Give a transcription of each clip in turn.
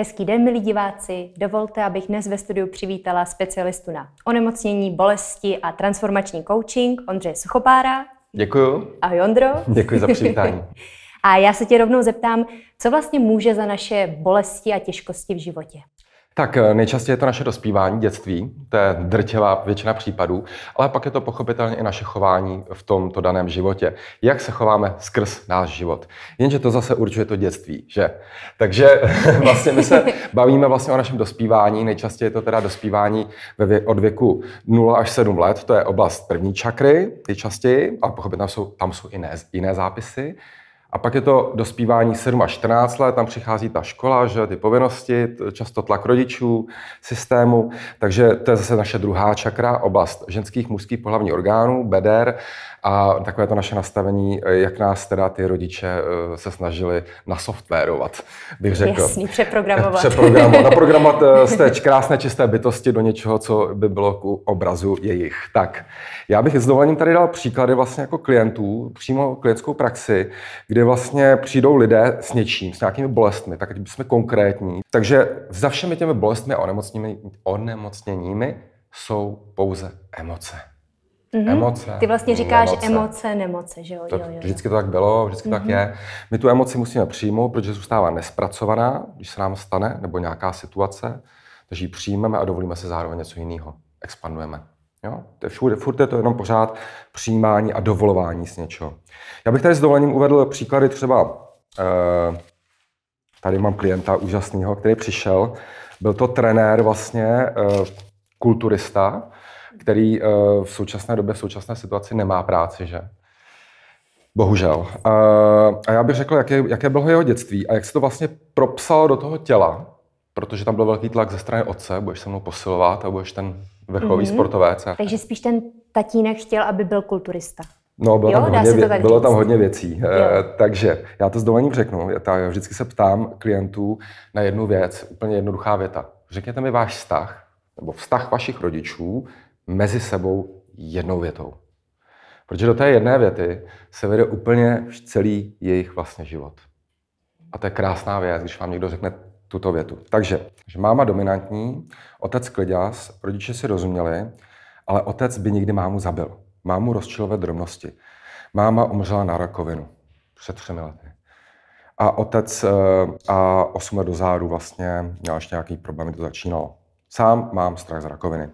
Hezký den, milí diváci. Dovolte, abych dnes ve studiu přivítala specialistu na onemocnění, bolesti a transformační coaching Ondřeje Suchopára. Děkuju. Ahoj, Ondro. Děkuji za přivítání. a já se tě rovnou zeptám, co vlastně může za naše bolesti a těžkosti v životě? Tak eh, nejčastěji je to naše dospívání, dětství, to je drtivá většina případů, ale pak je to pochopitelně i naše chování v tomto daném životě. Jak se chováme skrz náš život. Jenže to zase určuje to dětství, že? Takže vlastně my se bavíme vlastně o našem dospívání, nejčastěji je to teda dospívání ve vě- od věku 0 až 7 let, to je oblast první čakry, ty častěji, a pochopitelně tam jsou, tam jsou i jiné, jiné zápisy. A pak je to dospívání 7 až 14 let, tam přichází ta škola, že ty povinnosti, často tlak rodičů, systému. Takže to je zase naše druhá čakra, oblast ženských, mužských pohlavních orgánů, beder. A takové to naše nastavení, eh, jak nás teda ty rodiče eh, se snažili nasoftwarovat, bych řekl. Jasný, přeprogramovat. přeprogramovat. Naprogramovat eh, z té krásné čisté bytosti do něčeho, co by bylo ku obrazu jejich. Tak, já bych s dovolením tady dal příklady vlastně jako klientů, přímo klientskou praxi, kdy vlastně přijdou lidé s něčím, s nějakými bolestmi, tak ať jsme konkrétní. Takže za všemi těmi bolestmi a onemocněními, onemocněními jsou pouze emoce. Mm-hmm. Emoce. Ty vlastně říkáš emoce, emoce nemoce, že jo? To, jo, jo, jo. Vždycky to tak bylo, vždycky mm-hmm. tak je. Mm-hmm. My tu emoci musíme přijmout, protože zůstává nespracovaná, když se nám stane, nebo nějaká situace, takže ji přijmeme a dovolíme se zároveň něco jiného. Expandujeme. Jo? To je všude, furt je to jenom pořád přijímání a dovolování s něčeho. Já bych tady s dovolením uvedl příklady třeba, eh, tady mám klienta úžasného, který přišel, byl to trenér vlastně, eh, kulturista, který eh, v současné době, v současné situaci nemá práci, že? Bohužel. Eh, a já bych řekl, jaké, jaké bylo jeho dětství a jak se to vlastně propsalo do toho těla, protože tam byl velký tlak ze strany otce, budeš se mnou posilovat a budeš ten vrchový mm-hmm. sportovec. Takže spíš ten tatínek chtěl, aby byl kulturista. No, bylo, jo, tam, hodně, vě- bylo tam hodně věcí. Eh, jo. E, takže já to s dovolením řeknu. Já, já vždycky se ptám klientů na jednu věc, úplně jednoduchá věta. Řekněte mi váš vztah, nebo vztah vašich rodičů mezi sebou jednou větou. Protože do té jedné věty se vede úplně celý jejich vlastně život. A to je krásná věc, když vám někdo řekne tuto větu. Takže že máma dominantní, otec kliděs, rodiče si rozuměli, ale otec by nikdy mámu zabil. Mámu rozčil ve drobnosti. Máma umřela na rakovinu před třemi lety. A otec eh, a osm let do záru vlastně měl ještě nějaký problém, to začínalo. Sám mám strach z rakoviny.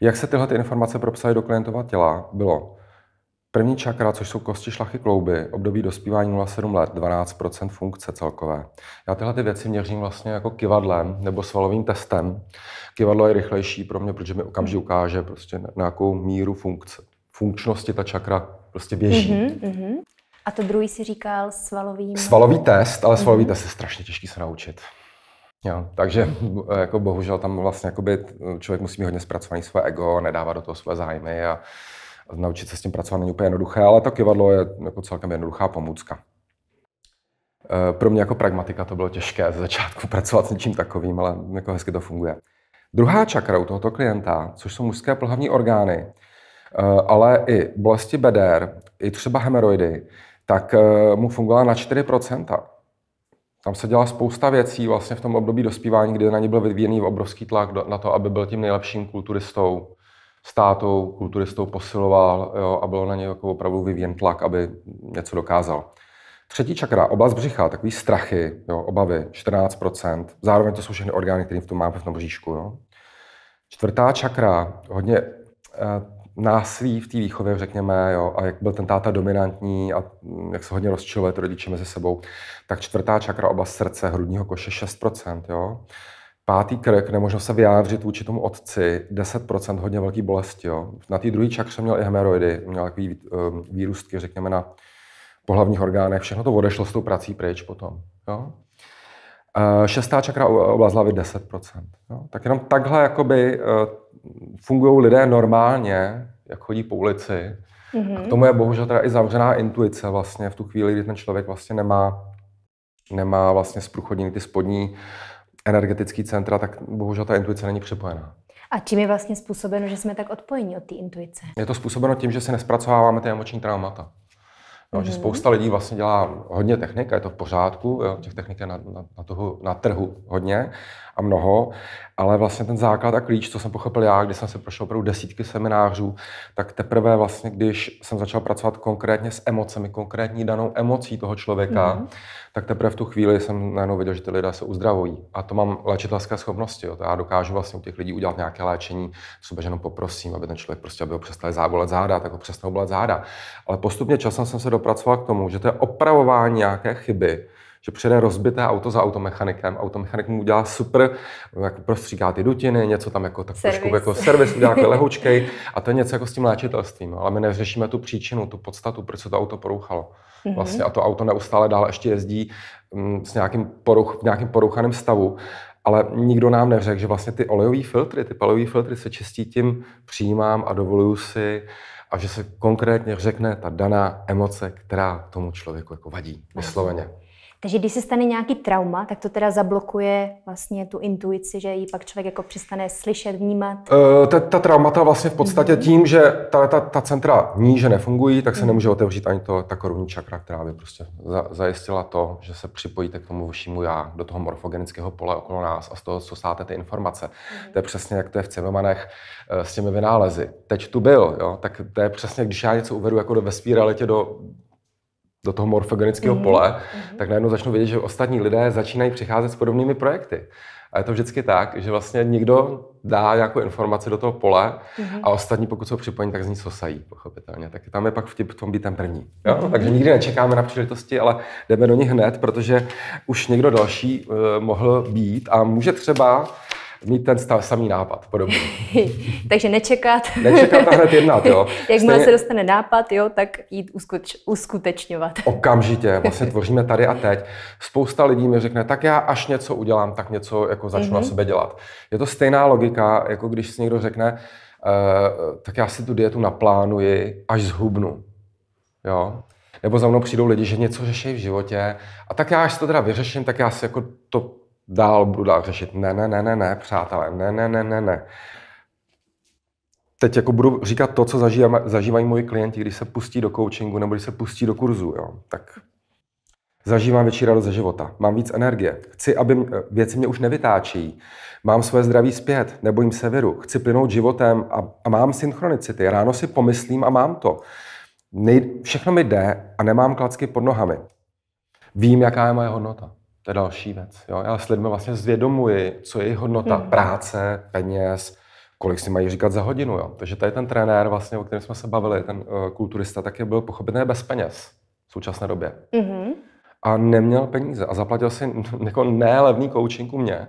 Jak se tyhle ty informace propsaly do klientova těla, bylo první čakra, což jsou kosti šlachy klouby, období dospívání 0,7 let, 12 funkce celkové. Já tyhle ty věci měřím vlastně jako kivadlem nebo svalovým testem. Kivadlo je rychlejší pro mě, protože mi okamžitě ukáže prostě nějakou míru funkce, funkčnosti ta čakra prostě běží. Mm-hmm, mm-hmm. A to druhý si říkal svalový... Svalový test, ale svalový mm-hmm. test je strašně těžký se naučit. Jo, takže eh, jako bohužel tam vlastně jakoby, eh, člověk musí mít hodně zpracovaný své ego, nedává do toho své zájmy a naučit se s tím pracovat není úplně jednoduché, ale to kivadlo je jako celkem jednoduchá pomůcka. Eh, pro mě jako pragmatika to bylo těžké ze začátku pracovat s něčím takovým, ale jako hezky to funguje. Druhá čakra u tohoto klienta, což jsou mužské plhavní orgány, ale i bolesti beder, i třeba hemeroidy, tak mu fungovala na 4 tam se dělá spousta věcí vlastně v tom období dospívání, kdy na ně byl vyvíjený obrovský tlak na to, aby byl tím nejlepším kulturistou státu, kulturistou posiloval jo, a bylo na něj jako opravdu vyvíjen tlak, aby něco dokázal. Třetí čakra, oblast břicha, takový strachy, jo, obavy, 14%. Zároveň to jsou všechny orgány, které v tom máme v tom bříšku. Jo. No. Čtvrtá čakra, hodně eh, násilí v té výchově, řekněme, jo, a jak byl ten táta dominantní a mm, jak se hodně rozčiluje to rodiče mezi sebou, tak čtvrtá čakra, oba srdce, hrudního koše 6%, jo. Pátý krk, nemožno se vyjádřit vůči tomu otci, 10%, hodně velký bolesti, jo. Na té druhé čakře měl i hemeroidy, měl takový um, výrůstky, řekněme, na pohlavních orgánech, všechno to odešlo s tou prací pryč potom, jo. Eh, šestá čakra oblast hlavy 10%. Jo? Tak jenom takhle jakoby eh, fungují lidé normálně, jak chodí po ulici. Mm-hmm. A k tomu je bohužel teda i zavřená intuice vlastně v tu chvíli, kdy ten člověk vlastně nemá, nemá vlastně spruchodní ty spodní energetické centra, tak bohužel ta intuice není připojená. A čím je vlastně způsobeno, že jsme tak odpojeni od té intuice? Je to způsobeno tím, že si nespracováváme ty emoční traumata. No, že mhm. spousta lidí vlastně dělá hodně technik a je to v pořádku, jo, těch technik je na, na, na, toho, na trhu hodně, a mnoho, ale vlastně ten základ a klíč, co jsem pochopil já, když jsem se prošel opravdu desítky seminářů, tak teprve vlastně, když jsem začal pracovat konkrétně s emocemi, konkrétní danou emocí toho člověka, mm. tak teprve v tu chvíli jsem najednou viděl, že ty lidé se uzdravují. A to mám léčitelské schopnosti. Jo. To já dokážu vlastně u těch lidí udělat nějaké léčení, sobě jenom poprosím, aby ten člověk prostě, aby ho přestali zábolet záda, tak ho přestanou bolet záda. Ale postupně časem jsem se dopracoval k tomu, že to je opravování nějaké chyby, že přijede rozbité auto za automechanikem, automechanik mu udělá super, jako prostříká ty dutiny, něco tam jako tak trošku jako servis udělá jako lehoučkej a to je něco jako s tím léčitelstvím, ale my neřešíme tu příčinu, tu podstatu, proč se to auto porouchalo. Mm-hmm. Vlastně a to auto neustále dál ještě jezdí um, s nějakým poruch, v nějakým porouchaném stavu ale nikdo nám neřekl, že vlastně ty olejové filtry, ty palivové filtry se čistí tím přijímám a dovoluju si a že se konkrétně řekne ta daná emoce, která tomu člověku jako vadí, vysloveně. Takže když se stane nějaký trauma, tak to teda zablokuje vlastně tu intuici, že ji pak člověk jako přestane slyšet, vnímat? E, ta, ta traumata vlastně v podstatě mhm. tím, že ta, ta, ta centra níže nefungují, tak se mhm. nemůže otevřít ani to, ta korunní čakra, která by prostě za, zajistila to, že se připojíte k tomu vyššímu já, do toho morfogenického pole okolo nás a z toho, co sáte ty informace. Mm. To je přesně jak to je v Cimrmanech eh, s těmi vynálezy. Teď tu byl, jo? tak to je přesně, když já něco uvedu jako do, vesmíru své do do toho morfogenického mhm. pole, mm-hmm. tak najednou začnu vědět, že ostatní lidé začínají přicházet s podobnými projekty. A je to vždycky tak, že vlastně někdo dá nějakou informaci do toho pole mm-hmm. a ostatní, pokud jsou připojení, tak z ní sosají, pochopitelně. Tak tam je pak vtip v tom být ten první. Jo? Mm-hmm. Takže nikdy nečekáme na příležitosti, ale jdeme do nich hned, protože už někdo další uh, mohl být a může třeba mít ten stav, samý nápad podobně. Takže nečekat. nečekat a hned jednat, jo. Jakmile Stejně... se dostane nápad, jo, tak jít uskuteč, uskutečňovat. Okamžitě, vlastně tvoříme tady a teď. Spousta lidí mi řekne, tak já až něco udělám, tak něco jako začnu mm-hmm. na mhm. sebe dělat. Je to stejná logika, jako když si někdo řekne, e, tak já si tu dietu naplánuji, až zhubnu. Jo? Nebo za mnou přijdou lidi, že něco řeší v životě a tak já, až to teda vyřeším, tak já si jako to dál budu dál řešit. Ne, ne, ne, ne, ne, přátelé, ne, ne, ne, ne, ne. Teď jako budu říkat to, co zažívám, zažívají moji klienti, když se pustí do coachingu nebo když se pustí do kurzu. Jo. Tak zažívám větší radost ze života, mám víc energie, chci, aby věci mě už nevytáčí, mám svoje zdraví zpět, nebojím se viru, chci plynout životem a, a mám synchronicity. Ráno si pomyslím a mám to. Nej, všechno mi jde a nemám klacky pod nohami. Vím, jaká je moje hodnota. To je další věc. Jo? Já s lidmi vlastně zvědomuji, co je jejich hodnota hmm. práce, peněz, kolik si mají říkat za hodinu. Jo? Takže tady ten trenér, vlastně, o kterém jsme se bavili, ten uh, kulturista, taky byl pochopitelně bez peněz v současné době. Hmm. A neměl peníze a zaplatil si jako nelevný coaching u mě.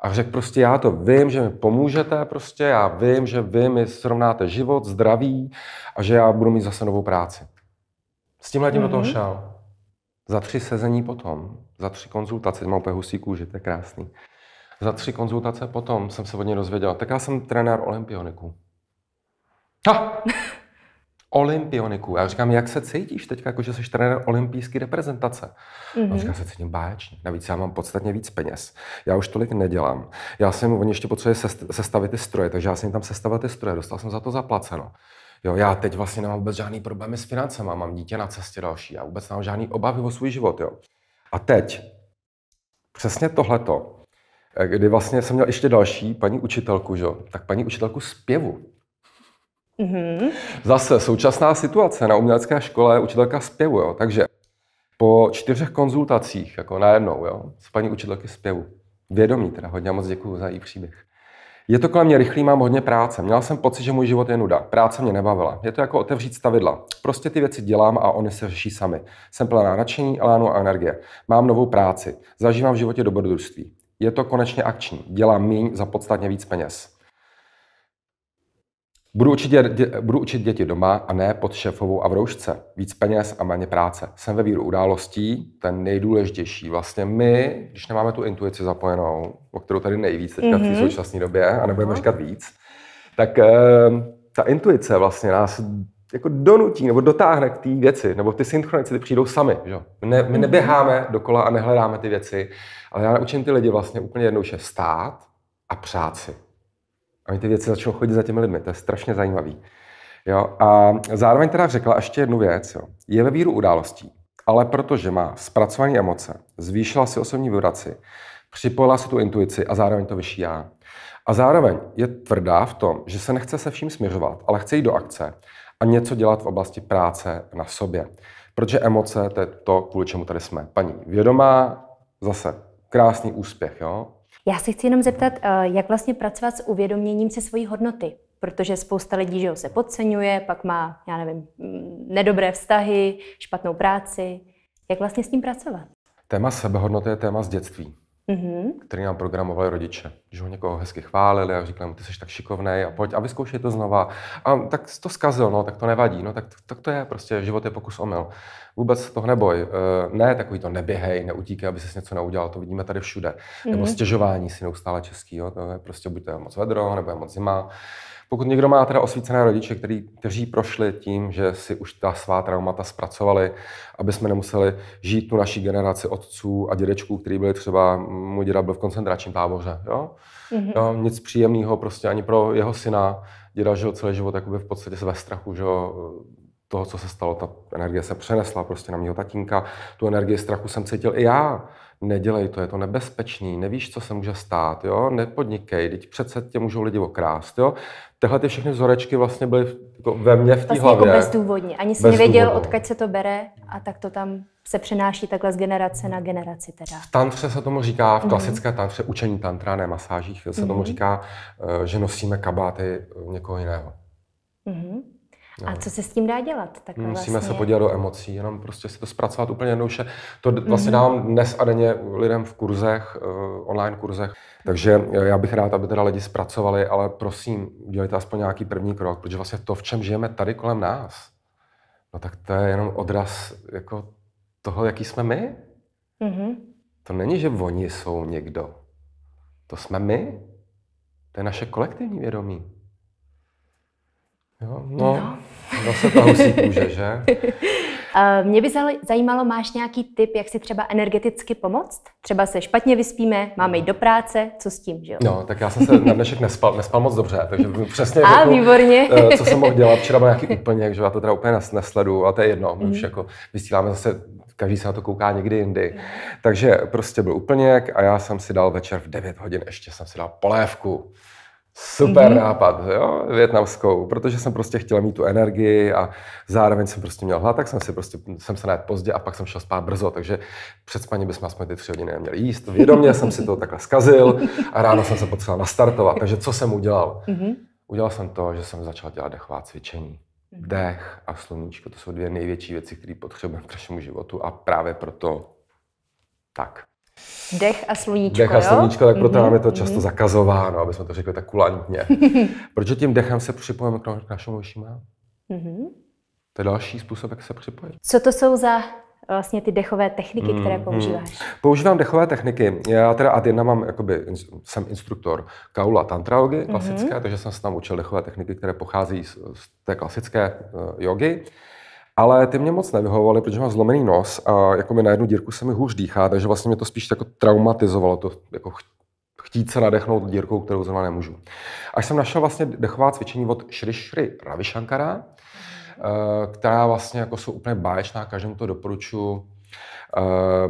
A řekl prostě, já to vím, že mi pomůžete prostě, já vím, že vy mi srovnáte život, zdraví a že já budu mít zase novou práci. S tímhle tím mm-hmm. do toho mm-hmm. šel. Za tři sezení potom, za tři konzultace, mám úplně husí kůži, to je krásný. Za tři konzultace potom jsem se od něj dozvěděl. Tak já jsem trenér olympioniků. Ha! olympioniků. Já říkám, jak se cítíš teď, jako že jsi trenér olympijské reprezentace? Mm-hmm. On říká, se cítím báječně. Navíc já mám podstatně víc peněz. Já už tolik nedělám. Já jsem, oni ještě potřebuje sestavit ty stroje, takže já jsem jim tam sestavil ty stroje. Dostal jsem za to zaplaceno. Jo, já teď vlastně nemám vůbec žádný problémy s financema, mám dítě na cestě další a vůbec nemám žádný obavy o svůj život. Jo. A teď přesně tohleto, eh, kdy vlastně jsem měl ještě další paní učitelku, že? tak paní učitelku zpěvu. Mm-hmm. Zase současná situace na umělecké škole učitelka zpěvu, jo? takže po čtyřech konzultacích, jako najednou, jo, s paní učitelky zpěvu. Vědomí teda, hodně moc děkuji za její příběh. Je to kolem mě rychlý, mám hodně práce. Měl jsem pocit, že můj život je nuda. Práce mě nebavila. Je to jako otevřít stavidla. Prostě ty věci dělám a oni se řeší sami. Jsem plná nadšení, elánu a energie. Mám novou práci. Zažívám v životě dobrodružství. Je to konečně akční. Dělám míň za podstatně víc peněz. Budu učit, dě, budu učit děti doma a ne pod šéfovou a v roušce. Víc peněz a méně práce. Jsem ve víru událostí, ten nejdůležitější. Vlastně my, když nemáme tu intuici zapojenou, o kterou tady nejvíc teďka mm-hmm. v té mhm. současné době, a nebudeme říkat víc, tak eh, ta intuice vlastně nás jako donutí nebo dotáhne k té věci, nebo ty synchronicity přijdou sami. Že? My, ne, my mhm. neběháme dokola a nehledáme ty věci, ale já naučím ty lidi vlastně úplně že stát a přát si. A mi ty věci začalo chodit za těmi lidmi. To je strašně zajímavý. Jo? A zároveň teda řekla ještě jednu věc. Jo? Je ve víru událostí, ale protože má zpracované emoce, zvýšila si osobní vibraci, připojila si tu intuici a zároveň to vyšší já. A zároveň je tvrdá v tom, že se nechce se vším směřovat, ale chce jít do akce a něco dělat v oblasti práce na sobě. Protože emoce, to je to, kvůli čemu tady jsme. Paní vědomá, zase krásný úspěch, jo? Já se chci jenom zeptat, eh, jak vlastně pracovat s uvědoměním si svojí hodnoty, protože spousta lidí že ho se podceňuje, pak má, já nevím, mm, nedobré vztahy, špatnou práci. Jak vlastně s tím pracovat? Téma sebehodnoty je téma z dětství mm-hmm. který nám programovali rodiče. Že ho někoho hezky chválili a říkali mu, ty jsi tak šikovný a pojď a vyzkoušej to znova. A tak to zkazil, no, tak to nevadí, no, tak, tak to je prostě, život je pokus omyl. Vůbec toho neboj. Eh, ne takový to neběhej, neutíkej, aby se něco neudělal, to vidíme tady všude. Mm-hmm. Nebo stěžování si neustále český, jo, to je prostě buď to je moc vedro, nebo je moc zima pokud někdo má teda osvícené rodiče, který, kteří prošli tím, že si už ta svá traumata zpracovali, aby jsme nemuseli žít tu naší generaci otců a dědečků, který byli třeba, můj děda byl v koncentračním táboře, jo? Mm-hmm. jo nic příjemného prostě ani pro jeho syna. Děda žil celý život jakoby v podstatě ve strachu, že jo? toho, co se stalo, ta energie se přenesla prostě na mého tatínka. Tu energii strachu jsem cítil i já. Nedělej to, je to nebezpečný, nevíš, co se může stát, jo? nepodnikej, teď přece tě můžou lidi okrást. Jo? Tyhle ty všechny vzorečky vlastně byly jako ve mně v té vlastně jako hlavě. Jako bezdůvodně. Ani si nevěděl, odkud se to bere a tak to tam se přenáší takhle z generace na generaci teda. V tantře se tomu říká, v mhm. klasické mm-hmm. tantře, učení tantra, ne masážích, se mm-hmm. tomu mhm. říká, eh, že nosíme kabáty někoho jiného. Mm-hmm. A no. co se s tím dá dělat? Tak hmm, Musíme vlastně... se podívat do emocí, jenom prostě si to zpracovat úplně jednoduše. To vlastně mm-hmm. dávám dnes a denně lidem v kurzech, eh, online kurzech. Takže eh, já bych rád, aby teda lidi zpracovali, ale prosím, dělejte aspoň nějaký první krok, protože vlastně to, v čem žijeme tady kolem nás, no tak to je jenom odraz jako toho, jaký jsme my. Mm-hmm. To není, že oni jsou někdo. To jsme my. To je naše kolektivní vědomí. Jo, no, no. zase ta husí kůže, že? Eh, mě by zajímalo, máš nějaký tip, jak si třeba energeticky pomoct? Třeba se špatně vyspíme, máme jít do práce, co s tím, že jo? No, tak já jsem se na dnešek nespal, nespal moc dobře, takže přesně A, řeknu, výborně. Eh, co jsem mohl dělat. Včera byl nějaký úplně, že já to teda úplně nesledu, ale to je jedno, my mm. už mhm. jako vysíláme zase každý se na to kouká někdy jindy. Mhm. Takže prostě byl úplněk a já jsem si dal večer v 9 hodin, ještě jsem si dal polévku. Super mm-hmm. nápad, jo, větnamskou, protože jsem prostě chtěl mít tu energii a zároveň jsem prostě měl hlad, tak jsem si prostě, jsem se najet pozdě a pak jsem šel spát brzo, takže před spaní bychom aspoň ty tři hodiny neměli jíst. Vědomě jsem si to takhle zkazil a ráno jsem se potřeboval nastartovat, takže co jsem udělal? Mm-hmm. Udělal jsem to, že jsem začal dělat dechová cvičení. Mhm. Dech a sluníčko, to jsou dvě největší věci, které potřebujeme k našemu životu a právě proto tak. Dech a sluníčko, Dech a sluníčko, jo? tak proto mm-hmm. je to často mm-hmm. zakazováno, aby jsme to řekli tak kulantně. Protože tím dechem se připojíme k našemu vyššímu mm-hmm. To je další způsob, jak se připojit. Co to jsou za vlastně ty dechové techniky, mm, které mhm, mhm. používáš? Používám dechové techniky. Já teda ad jedna mám, jakoby, jsem instruktor kaula tantraogy mhm. klasické, mm-hmm. takže jsem se tam učil dechové techniky, které pochází z, z té klasické uh, jogy. Ale ty mě moc nevyhovovaly, protože mám zlomený nos a jako mi na jednu dírku se mi hůř dýchá, takže vlastně mě to spíš jako traumatizovalo, to jako chtít se nadechnout dírkou, kterou zrovna nemůžu. Až jsem našel vlastně dechová cvičení od Shri Shri Ravi Shankara, eh, která vlastně jako jsou úplně báječná, každému to doporučuji. Eh,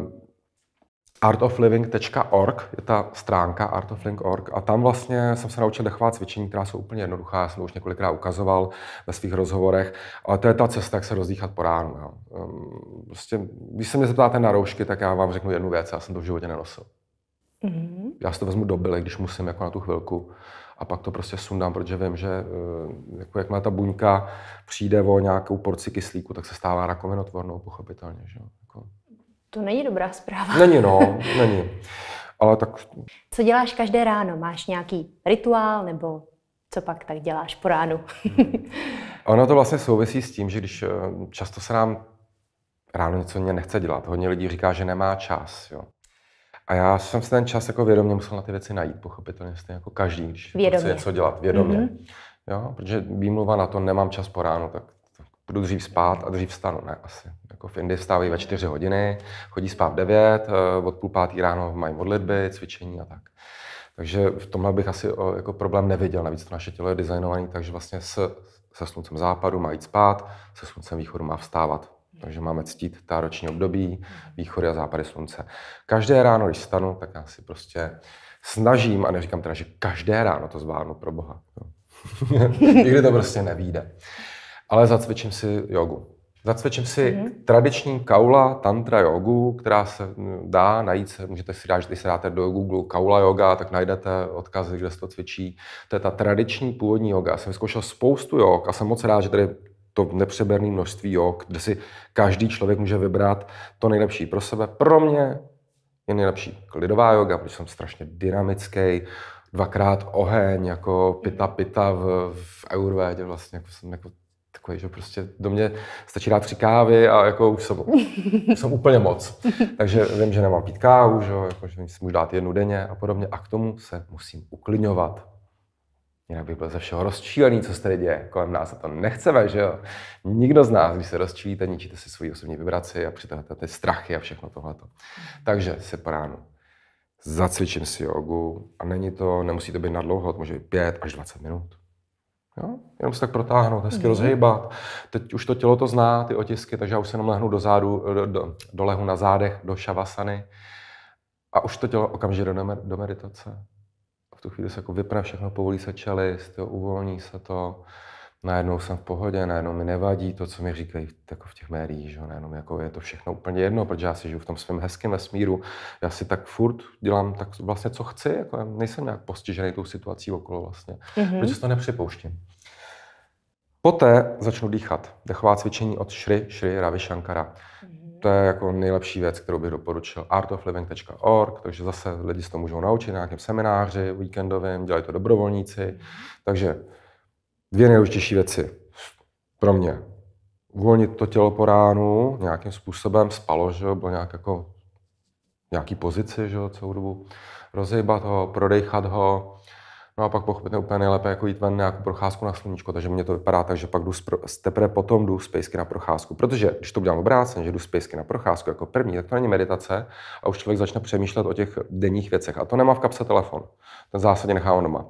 artofliving.org je ta stránka artofliving.org a tam vlastně jsem se naučil dechová cvičení, která jsou úplně jednoduchá, já jsem to už několikrát ukazoval ve svých rozhovorech, ale to je ta cesta, jak se rozdýchat po ránu. Jo. Ehm, prostě, když se mě zeptáte na roušky, tak já vám řeknu jednu věc, já jsem to v životě nenosil. Mm-hmm. Já si to vezmu do byly, když musím jako na tu chvilku a pak to prostě sundám, protože vím, že eh, jako jak má ta buňka přijde o nějakou porci kyslíku, tak se stává rakovinotvornou, pochopitelně. Že? To není dobrá zpráva. Není, no, není. Ale tak... Co děláš každé ráno? Máš nějaký rituál nebo co pak tak děláš po ránu? Hmm. ono to vlastně souvisí s tím, že když eh, často se nám ráno něco mě nechce dělat. Hodně lidí říká, že nemá čas. Jo. A já jsem si ten čas jako vědomě musel na ty věci najít, pochopitelně stejně jako každý, když chce něco dělat vědomě. Mm-hmm. Jo, protože výmluva na to nemám čas po ránu, tak půjdu dřív spát a dřív vstanu, ne asi. Jako v Indii vstávají ve čtyři hodiny, chodí spát v devět, eh, od půl pátý ráno mají modlitby, cvičení a tak. Takže v tomhle bych asi o, eh, jako problém neviděl. Navíc to naše tělo je designované, takže vlastně s, se sluncem západu má jít spát, se sluncem východu má vstávat. Takže máme ctít ta roční období, východy a západy slunce. Každé ráno, když stanu, tak já si prostě snažím, a neříkám teda, že každé ráno to zvládnu pro Boha. No. Nikdy to prostě nevíde ale zacvičím si jogu. Zacvičím si mm-hmm. tradiční kaula tantra jogu, která se dá najít, můžete si dát, když se dáte do Google kaula yoga, tak najdete odkazy, kde se to cvičí. To je ta tradiční původní yoga. Já jsem vyzkoušel spoustu jog a jsem moc rád, že tady to nepřeberné množství jog, kde si každý člověk může vybrat to nejlepší pro sebe. Pro mě je nejlepší klidová yoga, protože jsem strašně dynamický, dvakrát oheň, jako pita pita v, v Ayurvédě vlastně, jako jsem jako takový, že prostě do mě stačí dát tři kávy a jako už jsem, už jsem úplně moc. Takže vím, že nemám pít kávu, že, jako, že si můžu dát jednu denně a podobně. A k tomu se musím uklidňovat. Jinak bych byl ze všeho rozčílený, co se tady děje. Kolem nás a to nechceme, že jo? Nikdo z nás, když se rozčílíte, ničíte si svoji osobní vibraci a přitáhnete ty strachy a všechno tohleto. Takže se po ránu zacvičím si jogu a není to, nemusí to být na dlouho, to může být 5 až 20 minut. Jo? Jenom se tak protáhnout, hezky mm. rozhýbat. Teď už to tělo to zná, ty otisky, takže já už se jenom lehnu do zádu, do, do, do lehu na zádech, do šavasany. A už to tělo okamžitě do, do meditace. V tu chvíli se jako vypne všechno, povolí se čelist, jo, uvolní se to najednou jsem v pohodě, najednou mi nevadí to, co mi říkají jako v těch médiích, že najednou jako je to všechno úplně jedno, protože já si žiju v tom svém hezkém vesmíru, já si tak furt dělám tak vlastně, co chci, jako já nejsem nějak postižený tou situací okolo vlastně, mm-hmm. protože to nepřipouštím. Poté začnu dýchat. Dechová cvičení od Shri, Shri Ravi Shankara. Mm-hmm. To je jako nejlepší věc, kterou bych doporučil. artofliving.org, takže zase lidi se to můžou naučit na nějakém semináři víkendovém, dělají to dobrovolníci. Mm-hmm. Takže Dvě nejdůležitější věci pro mě. Uvolnit to tělo po ránu, nějakým způsobem spalo, že bylo nějak jako nějaký pozici, že jo, celou dobu. Rozejbat ho, prodejchat ho, No a pak pochopitelně úplně nejlépe jako jít ven nějakou procházku na sluníčko, takže mě to vypadá tak, že pak jdu spro- teprve potom jdu z na procházku. Protože když to udělám obráceně, že jdu z na procházku jako první, tak to není meditace a už člověk začne přemýšlet o těch denních věcech. A to nemá v kapse telefon. Ten zásadně nechávám doma.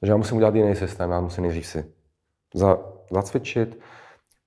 Takže já musím udělat jiný systém, já musím nejdřív si za, zacvičit,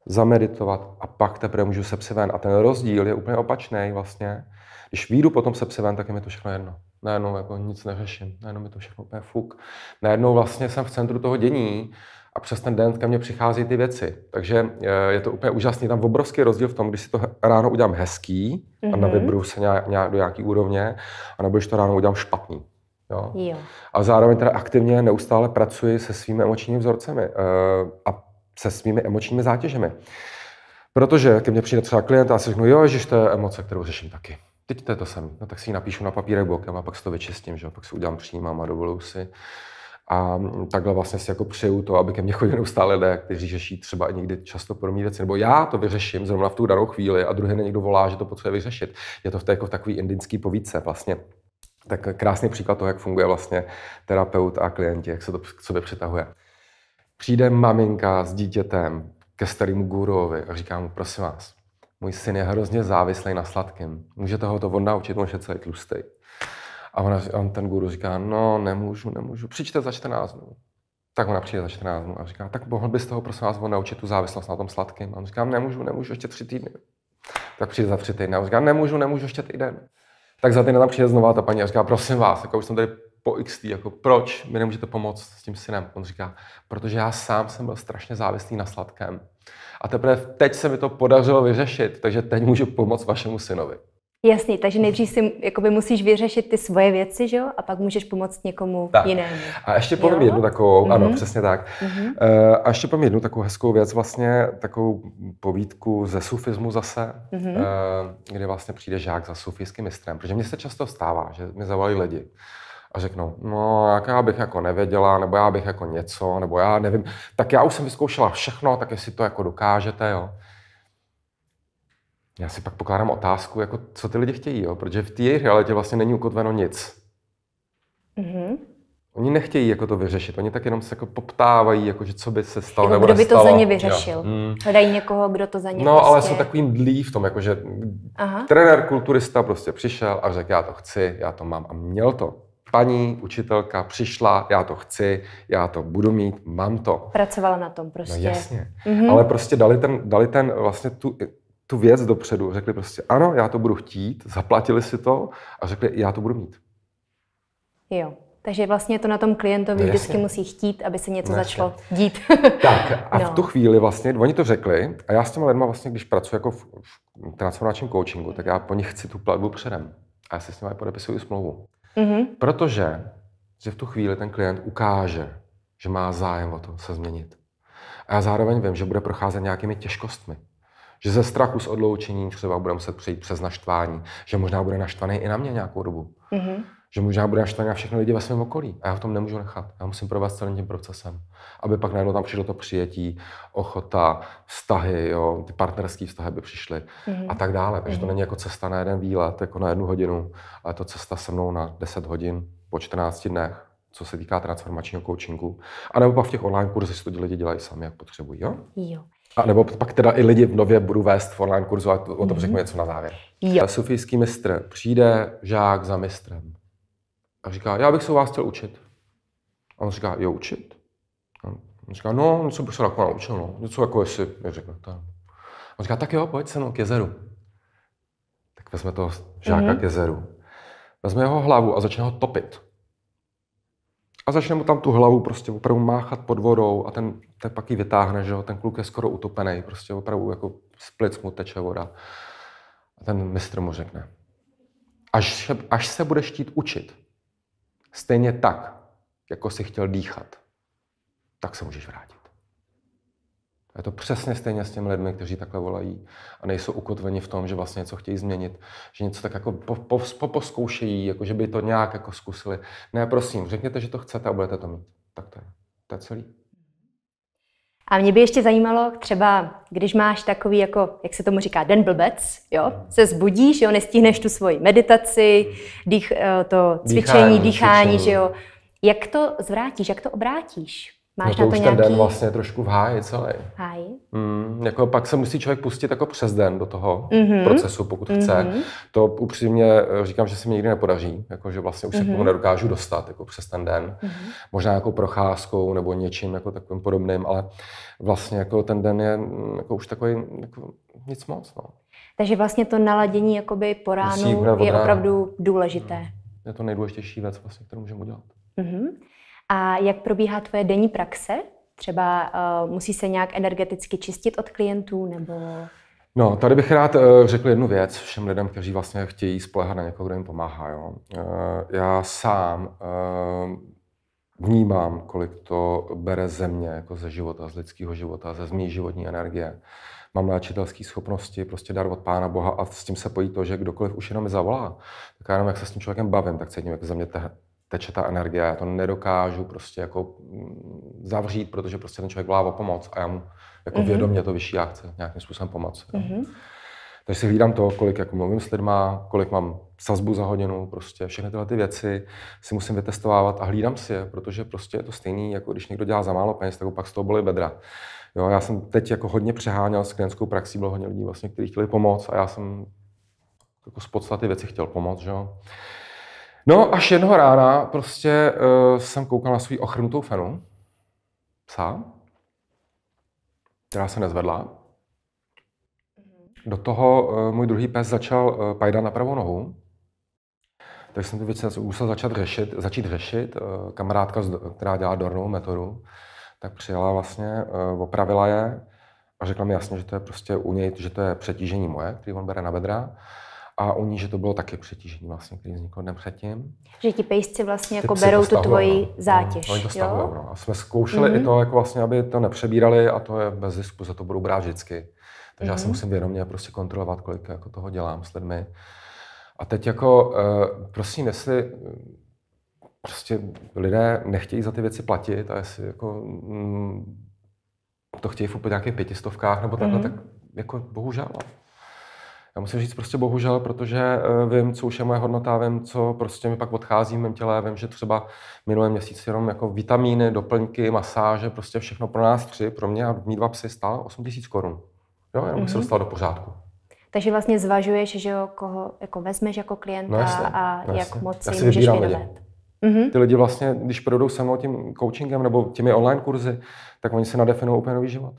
zameditovat a pak teprve můžu se ven. A ten rozdíl je úplně opačný vlastně. Když výjdu potom se ven, tak je mi to všechno jedno. Najednou jako nic neřeším, najednou mi to všechno úplně fuk. Najednou vlastně jsem v centru toho dění a přes ten den ke mně přichází ty věci. Takže eh, je to úplně úžasný. Tam obrovský rozdíl v tom, když si to ráno udělám hezký mm-hmm. a navybru mhm. se nějak, nějak do nějaký úrovně, a když to ráno udělám špatný. Jo. Jo. A zároveň teda aktivně neustále pracuji se svými emočními vzorcemi eh, a se svými emočními zátěžemi. Protože ke mně přijde třeba klient a si řeknu, jo, že to je emoce, kterou řeším taky. Teď to je to sem. No tak si ji napíšu na papírek bokem a pak si to vyčistím, že? pak si udělám přijímám a dovoluju si. A takhle vlastně si jako přeju to, aby ke mně chodili neustále lidé, kteří řeší třeba někdy často podobné věci, nebo já to vyřeším zrovna v tu danou chvíli a druhý někdo volá, že to potřebuje vyřešit. Je to v té jako v takový indický povídce vlastně tak krásný příklad toho, jak funguje vlastně terapeut a klienti, jak se to k sobě přitahuje. Přijde maminka s dítětem ke starému guruovi a říká mu, prosím vás, můj syn je hrozně závislý na sladkém. Můžete ho to on naučit, on je celý tlustý. A ona, on ten guru říká, no nemůžu, nemůžu, přijďte za 14 dnů. Tak ona přijde za 14 dnů a říká, tak mohl bys toho prosím vás naučit tu závislost na tom sladkém. A on říká, nemůžu, nemůžu, ještě tři týdny. Tak přijde za tři týdny a on říká, nemůžu, nemůžu, ještě týden tak za týden tam přijde znovu ta paní a říká, prosím vás, jako už jsem tady po XT, jako proč mi nemůžete pomoct s tím synem? On říká, protože já sám jsem byl strašně závislý na sladkém. A teprve teď se mi to podařilo vyřešit, takže teď můžu pomoct vašemu synovi. Jasný, takže nejdřív si jakoby musíš vyřešit ty svoje věci, že jo? A pak můžeš pomoct někomu tak. jinému. A ještě povím jo? jednu takovou, mm-hmm. ano, přesně tak. Mm-hmm. A ještě povím jednu takovou hezkou věc, vlastně takovou povídku ze sufismu zase, mm-hmm. kde vlastně přijde žák za sufijským mistrem. Protože mně se často stává, že mi zavolají lidi a řeknou, no, jak já bych jako nevěděla, nebo já bych jako něco, nebo já nevím, tak já už jsem vyzkoušela všechno, tak jestli to jako dokážete, jo já si pak pokládám otázku, jako co ty lidi chtějí, jo? protože v té jejich realitě vlastně není ukotveno nic. Mm-hmm. Oni nechtějí jako to vyřešit, oni tak jenom se jako poptávají, jako, že co by se stalo jako, nebo kdo by to za ně vyřešil. Jo. Hmm. Hledají někoho, kdo to za ně No, prostě... ale jsou takovým dlí v tom, jako, že Aha. trenér kulturista prostě přišel a řekl, já to chci, já to mám a měl to. Paní učitelka přišla, já to chci, já to budu mít, mám to. Pracovala na tom prostě. No jasně, mm-hmm. ale prostě dali ten, dali ten vlastně tu tu věc dopředu. Řekli prostě, ano, já to budu chtít, zaplatili si to a řekli, já to budu mít. Jo. Takže vlastně to na tom klientovi no, vždycky musí chtít, aby se něco no, začalo dít. tak a no. v tu chvíli vlastně, oni to řekli, a já s těma lidma vlastně, když pracuji jako v, v transformačním coachingu, tak já po nich chci tu platbu předem. A já si s nimi podepisuju smlouvu. Mm-hmm. Protože, že v tu chvíli ten klient ukáže, že má zájem o to se změnit. A já zároveň vím, že bude procházet nějakými těžkostmi. Že ze strachu z odloučením třeba bude muset přejít přes naštvání, že možná bude naštvaný i na mě nějakou dobu. Mm-hmm. Že možná bude naštvaný na všechny lidi ve svém okolí. A já ho v tom nemůžu nechat. Já musím provést celým tím procesem. Aby pak najednou tam přišlo to přijetí, ochota, vztahy, jo, ty partnerské vztahy by přišly mm-hmm. a tak dále. Takže mm-hmm. to mhm. není jako cesta na jeden výlet, jako na jednu hodinu, ale to cesta se mnou na 10 hodin po 14 dnech co se týká transformačního coachingu. A nebo v těch online kurzech si to lidi dělají sami, jak potřebují, jo? Jo. A nebo pak teda i lidi v nově budu vést v online kurzu a o tom mhm. řeknu něco na závěr. Jo. Eh, Sufijský mistr. Přijde žák za mistrem a říká, já bych se u vás chtěl učit. A on říká, jo, učit? A on říká, no, něco bych se jako naučil, no. Něco jako jestli, jak řekne, tak. A on říká, tak jo, pojď se mnou k jezeru. Tak vezme toho žáka mm-hmm. k jezeru. Vezme jeho hlavu a začne ho topit. A začne mu tam tu hlavu prostě opravdu máchat pod vodou a ten, ten pak ji vytáhne, že jo? ten kluk je skoro utopený, prostě opravdu jako z plic mu teče voda. A ten mistr mu řekne, až, až se budeš chtít učit, stejně tak, jako si chtěl dýchat, tak se můžeš vrátit. A je to přesně stejně s těmi lidmi, kteří takhle volají a nejsou ukotveni v tom, že vlastně něco chtějí změnit, že něco tak jako po, po, po, poskoušejí, jako že by to nějak jako zkusili. Ne, prosím, řekněte, že to chcete a budete to mít. Tak to je. To je celý. A mě by ještě zajímalo, třeba když máš takový, jako, jak se tomu říká, den blbec, jo, mhm. se zbudíš, jo, nestihneš tu svoji meditaci, mhm. dých, eh, to cvičení, dýchání, dýchání, dýchání, že jo, jak to zvrátíš, jak to obrátíš? Máš no to na to už nějaký... ten den vlastně trošku v háji celý. Háji. Mm, jako pak se musí člověk pustit jako přes den do toho mm-hmm. procesu, pokud mm-hmm. chce. Mhm. To upřímně eh, říkám, že se mi nikdy nepodaří, jako že vlastně už mm-hmm. se k mhm. tomu nedokážu dostat jako přes ten den. Mm-hmm. Možná jako procházkou nebo něčím jako takovým podobným, ale vlastně jako ten den je mm, jako už takový jako nic moc. No. Takže vlastně to naladění jakoby po ránu je opravdu mm. důležité. Mm. Je to nejdůležitější věc, vlastně, kterou můžeme udělat. Mm-hmm. A jak probíhá tvoje denní praxe? Třeba uh, musí se nějak energeticky čistit od klientů nebo... No, tady bych rád eh, řekl jednu věc všem lidem, kteří vlastně chtějí spolehat na někoho, kdo jim pomáhá. Jo. Eh, já sám vnímám, kolik to bere ze mě, jako ze života, z lidského života, ze mý životní energie. Mám léčitelské schopnosti, prostě dar od Pána Boha a s tím se pojí to, že kdokoliv už jenom mi zavolá, tak já jenom jak se s tím člověkem bavím, tak cítím, jak ze mě teče ta energie. Já to nedokážu prostě jako mm, zavřít, protože prostě ten člověk volá o pomoc a já mu jako mm-hmm. vědomě to vyšší chce nějakým způsobem pomoct. Mm-hmm. Takže si hlídám to, kolik jako mluvím s lidma, kolik mám sazbu za hodinu, prostě všechny tyhle ty věci si musím vytestovávat a hlídám si je, protože prostě je to stejný, jako když někdo dělá za málo peněz, tak pak z toho bolí bedra. Jo, já jsem teď jako hodně přeháněl s klientskou praxí, bylo hodně lidí vlastně, kteří chtěli pomoct a já jsem jako z podstaty věci chtěl pomoct, že jo. No, až jednoho rána prostě uh, jsem koukal na svou ochrnutou fenu, psa, která se nezvedla. Mhm. Do toho uh, můj druhý pes začal uh, pajdat na pravou nohu. Tak jsem ty věci musel začít řešit. Začít řešit. Uh, kamarádka, která dělá dornou metodu, tak přijela vlastně, uh, opravila je a řekla mi jasně, že to je prostě u něj, že to je přetížení moje, který on bere na bedra a u ní, že to bylo taky přetížení vlastně, který vzniklo dnem předtím. Že ti pejsci vlastně jako berou tu tvoji zátěž. No, no, oni to stavujou, no. A jsme zkoušeli mm-hmm. i mhm. to, jako vlastně, aby to nepřebírali a to je bez zisku, za to budou brát vždycky. Takže mm-hmm. já si mhm. musím vědomě prostě kontrolovat, kolik jako toho dělám s lidmi. A teď jako, eh, prosím, jestli eh, prostě lidé nechtějí za ty věci platit a jestli jako mm, to chtějí v úplně nějakých pětistovkách nebo takhle, mm-hmm. tak jako bohužel. No. Já musím říct prostě bohužel, protože eh, vím, co už je moje hodnota, vím, co prostě mi pak odchází v mém těle, vím, že třeba minulý měsíc jenom jako vitamíny, doplňky, masáže, prostě všechno pro nás tři, pro mě a mý dva psy stálo 8 tisíc korun. Jo, jenom mm-hmm. se mhm. dostal do pořádku. Takže vlastně zvažuješ, že jo, koho jako vezmeš jako klienta no jasně, a no jak moc si můžeš věnovat. Mm-hmm. Ty lidi vlastně, když projdou se mnou tím coachingem nebo těmi online kurzy, tak oni si nadefinují úplně nový život.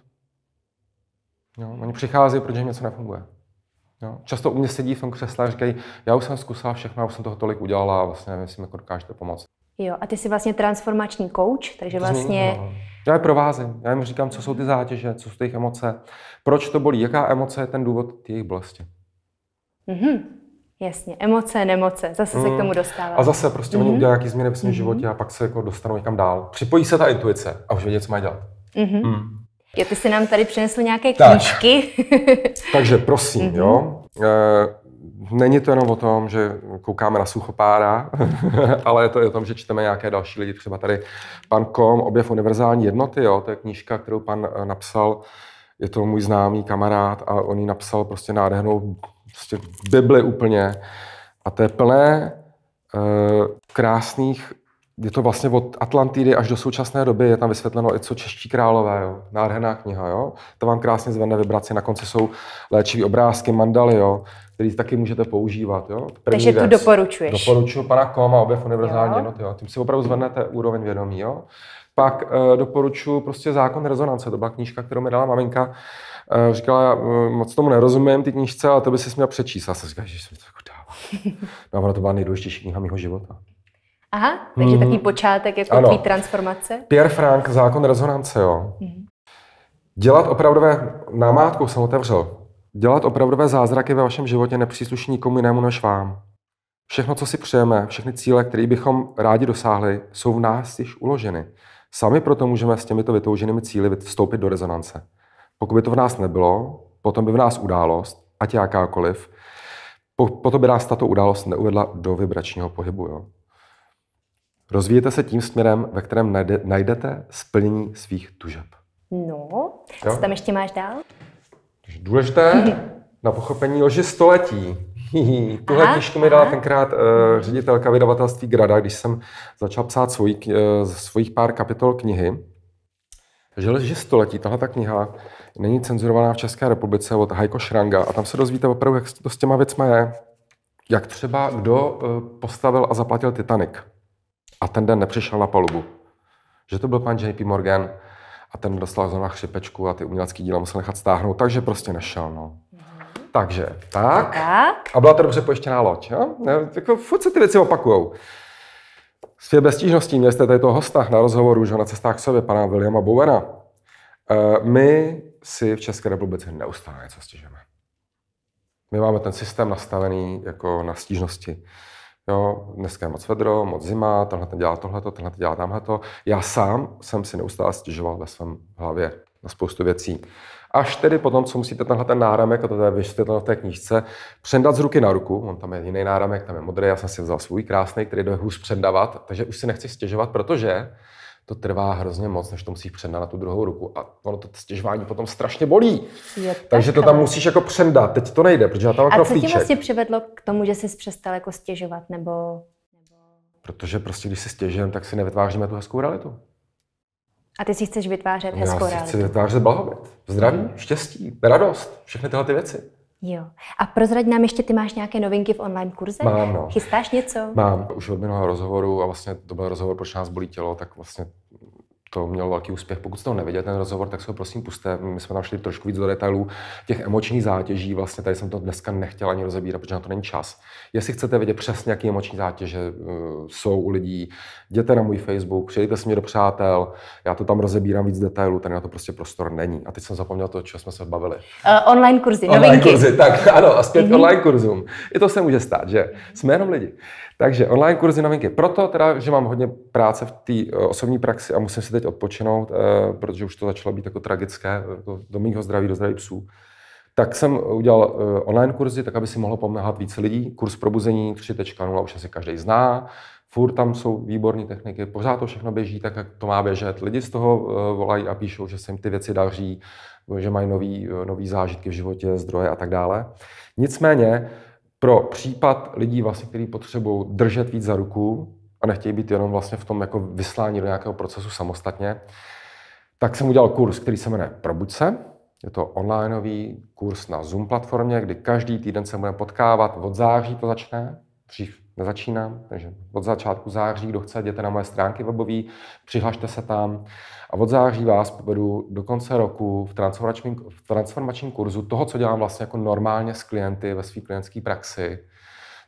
Jo, oni přicházejí, protože něco nefunguje. Jo. No. Často u mě sedí v tom křesle a říkají, já už jsem zkusila všechno, já už jsem toho tolik udělala a vlastně nevím, jestli mi dokážete pomoct. Jo, a ty jsi vlastně transformační coach, takže to vlastně... Změním, no. Já je provázím, já jim říkám, co jsou ty zátěže, co jsou ty jejich emoce, proč to bolí, jaká emoce je ten důvod ty jejich bolesti. Mhm, jasně, emoce, nemoce, zase se mm. k tomu dostává. A zase prostě mm-hmm. oni mhm. udělají nějaký změny v svém mm-hmm. životě a pak se jako dostanou někam dál. Připojí se ta intuice a už vědět, co mají dělat. Mm-hmm. Mm. Jo, ty jsi nám tady přinesl nějaké tak. Takže prosím, mm-hmm. jo. E, není to jenom o tom, že koukáme na suchopára, ale to je o tom, že čteme nějaké další lidi, třeba tady pan Kom, Objev univerzální jednoty, jo, to je knížka, kterou pan eh, napsal, je to můj známý kamarád a on ji napsal prostě nádhernou prostě Bibli úplně. A to je plné e, krásných je to vlastně od Atlantidy až do současné doby, je tam vysvětleno i co čeští králové, jo. nádherná kniha, jo. To vám krásně zvedne vibraci, na konci jsou léčivý obrázky, mandaly, jo, který taky můžete používat, jo. První Takže tu doporučuješ. Doporučuji pana Koma, objev univerzální jednoty, jo. Tím si opravdu zvednete úroveň vědomí, jo. Pak e, eh, doporučuji prostě zákon rezonance, to byla knížka, kterou mi dala maminka. E, říkala, eh, moc tomu nerozumím, ty knížce, ale to by si měl přečíst. A jsem říkal, že jsem to jako dává. No, ona to byla nejdůležitější kniha mého života. Aha, takže hmm. takový počátek jako ano. tvý transformace. Pierre Frank, zákon rezonance, jo. Hmm. Dělat opravdové, námátku jsem otevřel, dělat opravdové zázraky ve vašem životě nepřísluší nikomu jinému než vám. Všechno, co si přejeme, všechny cíle, které bychom rádi dosáhli, jsou v nás již uloženy. Sami proto můžeme s těmito vytouženými cíly vstoupit do rezonance. Pokud by to v nás nebylo, potom by v nás událost, ať jakákoliv, potom by nás tato událost neuvedla do vibračního pohybu. Jo? Rozvíjete se tím směrem, ve kterém najdete splnění svých tužeb. No, jo? co tam ještě máš dál? Důležité na pochopení loži století. Tuhle knižku mi dala tenkrát uh, ředitelka vydavatelství Grada, když jsem začal psát svůj, uh, eh, svých pár kapitol knihy. že loži století, tahle ta kniha není cenzurovaná v České republice od Hajko Šranga a tam se dozvíte opravdu, jak to s těma věcma je. Jak třeba kdo uh, postavil a zaplatil Titanic a ten den nepřišel na palubu. Že to byl pan JP Morgan a ten dostal zrovna chřipečku a ty umělecké díla musel nechat stáhnout, takže prostě nešel. No. Mhm. Takže, tak. A byla to dobře pojištěná loď. Jo? Jako, furt se ty věci opakujou. Svět bez stížností, měli jste tady toho hosta na rozhovoru, že na cestách k sobě, pana Williama Bowena. E, my si v České republice neustále něco stěžujeme. My máme ten systém nastavený jako na stížnosti. Jo, dneska je moc vedro, moc zima, tenhle ten dělá tohleto, tenhle ten dělá tamhleto. Já sám jsem si neustále stěžoval ve svém hlavě na spoustu věcí. Až tedy potom, co musíte tenhle ten náramek, a to je vysvětleno v té knížce, přendat z ruky na ruku, on tam je jiný náramek, tam je modrý, já jsem si vzal svůj krásný, který jde hůř předávat. takže už si nechci stěžovat, protože to trvá hrozně moc, než to musíš předat na tu druhou ruku a ono to stěžování potom strašně bolí. Je Takže tak, to tam musíš jako přendat. Teď to nejde, protože já tam mám A kroflíček. co tě vlastně přivedlo k tomu, že jsi přestal jako stěžovat nebo... Protože prostě, když si stěžujeme, tak si nevytváříme tu hezkou realitu. A ty si chceš vytvářet hezkou já realitu. Já si chci vytvářet blahobyt, zdraví, štěstí, radost, všechny tyhle ty věci. Jo. A prozrad nám ještě, ty máš nějaké novinky v online kurze? Mám, no. Chystáš něco? Mám. Už od minulého rozhovoru, a vlastně to byl rozhovor, proč nás bolí tělo, tak vlastně to mělo velký úspěch. Pokud jste ho neviděli, ten rozhovor, tak se ho prosím puste. My jsme našli trošku víc do detailů těch emočních zátěží. Vlastně tady jsem to dneska nechtěl ani rozebírat, protože na to není čas. Jestli chcete vědět přesně, jaké emoční zátěže eh, jsou u lidí, jděte na můj Facebook, přijďte si mě do přátel, já to tam rozebírám víc detailů, tady na to prostě prostor není. A teď jsem zapomněl to, čeho jsme se bavili. Uh, online kurzy, Online novinky. kurzy, tak ano, a zpět mm-hmm. online kurzům. I to se může stát, že? Jsme jenom lidi. Takže online kurzy novinky. Proto teda, že mám hodně práce v té eh, osobní praxi a musím si teď odpočinout, eh, protože už to začalo být jako tragické jako do mýho zdraví, do zdraví psů. Tak jsem udělal eh, online kurzy, tak aby si mohlo pomáhat více lidí. Kurz probuzení 3.0 už asi každý zná. Furt tam jsou výborné techniky, pořád to všechno běží tak, jak to má běžet. Lidi z toho volají a píšou, že se jim ty věci daří, že mají nový, nový zážitky v životě, zdroje a tak dále. Nicméně, pro případ lidí, vlastně, kteří potřebují držet víc za ruku a nechtějí být jenom vlastně v tom jako vyslání do nějakého procesu samostatně, tak jsem udělal kurz, který se jmenuje Probuď se. Je to onlineový kurz na Zoom platformě, kdy každý týden se budeme potkávat, od září to začne, dřív nezačínám, takže od začátku září, kdo chce, jděte na moje stránky webové, přihlašte se tam a od září vás povedu do konce roku v transformačním, v transformačním kurzu toho, co dělám vlastně jako normálně s klienty ve své klientské praxi,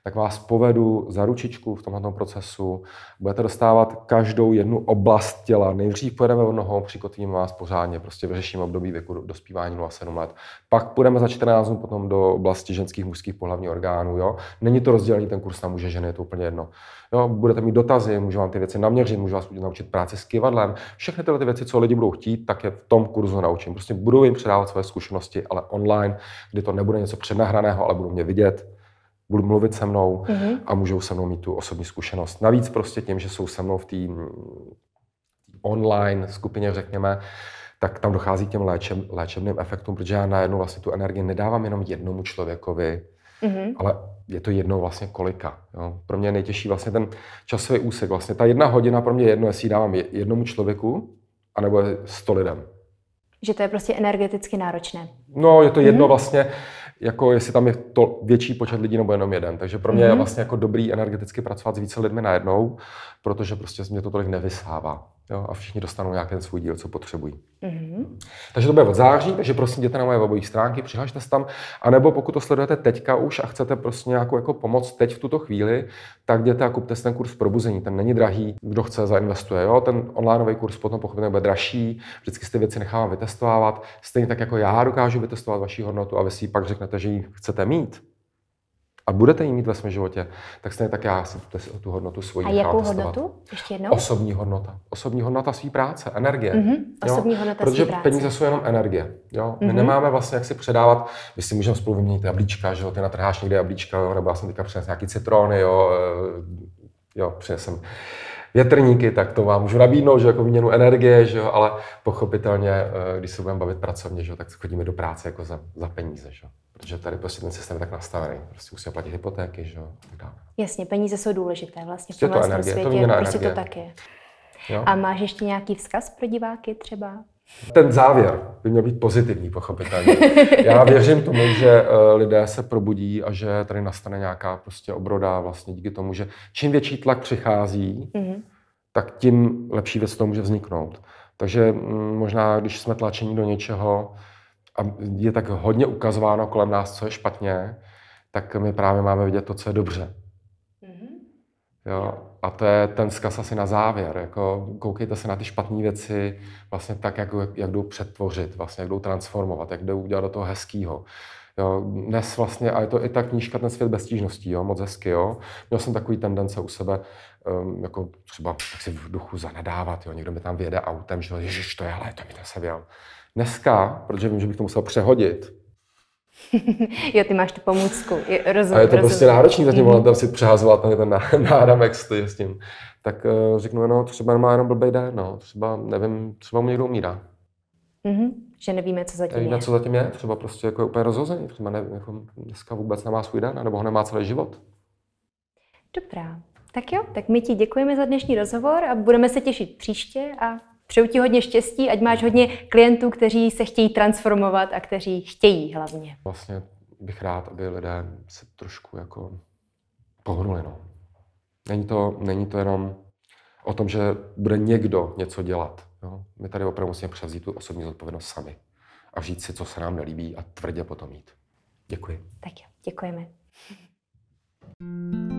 tak vás povedu za ručičku v tomto procesu. Budete dostávat každou jednu oblast těla. Nejdřív pojedeme od nohou, přikotvíme vás pořádně, prostě vyřešíme období věku dospívání 7 let. Pak půjdeme za 14 dnů potom do oblasti ženských, mužských pohlavních orgánů. Jo? Není to rozdělený ten kurz na muže, ženy, je to úplně jedno. Jo, budete mít dotazy, můžu vám ty věci naměřit, můžu vás naučit práci s kivadlem. Všechny tyhle ty věci, co lidi budou chtít, tak je v tom kurzu naučím. Prostě budu jim předávat své zkušenosti, ale online, kdy to nebude něco přednahraného, ale budou mě vidět budu mluvit se mnou mm-hmm. a můžou se mnou mít tu osobní zkušenost. Navíc prostě tím, že jsou se mnou v té online skupině, řekněme, tak tam dochází k těm léčeb, léčebným efektům, protože já najednou vlastně tu energii nedávám jenom jednomu člověkovi, mm-hmm. ale je to jedno vlastně kolika. Jo. Pro mě je nejtěžší vlastně ten časový úsek. Vlastně ta jedna hodina pro mě je jedno, jestli dávám jednomu člověku, anebo sto lidem. Že to je prostě energeticky náročné. No, je to jedno mm-hmm. vlastně jako jestli tam je to větší počet lidí nebo jenom jeden. Takže pro mě mm-hmm. je mhm. vlastně jako dobrý energeticky pracovat s více lidmi najednou, protože prostě mě to tolik nevysává. Jo, a všichni dostanou nějak ten svůj díl, co potřebují. Mm-hmm. Takže to bude od září, takže prosím jděte na moje webové stránky, přihlašte se tam, nebo pokud to sledujete teďka už a chcete prostě nějakou jako pomoc teď v tuto chvíli, tak jděte a kupte ten kurz probuzení. Ten není drahý, kdo chce, zainvestuje. Jo? Ten onlineový kurz potom pochopitelně bude dražší, vždycky si ty věci nechávám vytestovávat. Stejně tak jako já dokážu vytestovat vaši hodnotu a vy si pak řeknete, že ji chcete mít a budete ji mít ve svém životě, tak stejně tak já si tu, hodnotu svoji A jakou testovat. hodnotu? Ještě jednou? Osobní hodnota. Osobní hodnota své práce, energie. Mm-hmm. Osobní jo? hodnota Protože práce. peníze jsou jenom energie. Jo? My mm-hmm. nemáme vlastně jak si předávat, my si můžeme spolu vyměnit jablíčka, že jo? ty natrháš někde jablíčka, jo? nebo já jsem teďka přinesl nějaký citrony, jo, eh, jo přinesl větrníky, tak to vám můžu nabídnout, že jako výměnu energie, že jo, ale pochopitelně, eh, když se budeme bavit pracovně, že jo, tak chodíme do práce jako za, za peníze, že jo protože tady prostě ten systém je tak nastavený. Prostě musíme platit hypotéky, že jo, tak dále. Jasně, peníze jsou důležité vlastně v tomhle prostě to energie, světě, to prostě energie. to tak je. Jo. A máš ještě nějaký vzkaz pro diváky třeba? Ten závěr by měl být pozitivní, pochopitelně. Já věřím tomu, že eh, lidé se probudí a že tady nastane nějaká prostě obroda vlastně díky tomu, že čím větší tlak přichází, mm-hmm. tak tím lepší věc to může vzniknout. Takže mm, možná, když jsme tlačeni do něčeho, a je tak hodně ukazováno kolem nás, co je špatně, tak my právě máme vidět to, co je dobře. Mm-hmm. Jo, a to je ten zkaz asi na závěr. Jako, koukejte se na ty špatné věci vlastně tak, jak, jak jdou přetvořit, vlastně, jak jdou transformovat, jak jdou udělat do toho hezkýho. Jo, dnes vlastně, a je to i ta knížka Ten svět bez stížností, jo, moc hezky, jo. Měl jsem takový tendence u sebe, um, jako třeba tak si v duchu zanedávat, jo, někdo mi tam věde autem, že ježiš, to je, ale to mi to se věl dneska, protože vím, že bych to musel přehodit. jo, ty máš tu pomůcku, je, rozum, A je to rozum. prostě náročný, zatím mm-hmm. tam si přehazovat ten, ten náramek s, tím, s tím. Tak uh, řeknu, no třeba má jenom blbej den, no, třeba nevím, třeba mu někdo umírá. Mm-hmm. Že nevíme, co zatím nevíme, je. co zatím je, třeba prostě jako je úplně rozhozený, třeba nevím, jako dneska vůbec nemá svůj den, nebo ho nemá celý život. Dobrá, tak jo, tak my ti děkujeme za dnešní rozhovor a budeme se těšit příště a Přeju ti hodně štěstí, ať máš hodně klientů, kteří se chtějí transformovat a kteří chtějí hlavně. Vlastně bych rád, aby lidé se trošku jako pohnuli. No. Není, to, není to jenom o tom, že bude někdo něco dělat. Jo. My tady opravdu musíme převzít tu osobní zodpovědnost sami a říct si, co se nám nelíbí a tvrdě potom jít. Děkuji. Tak jo, děkujeme. thank you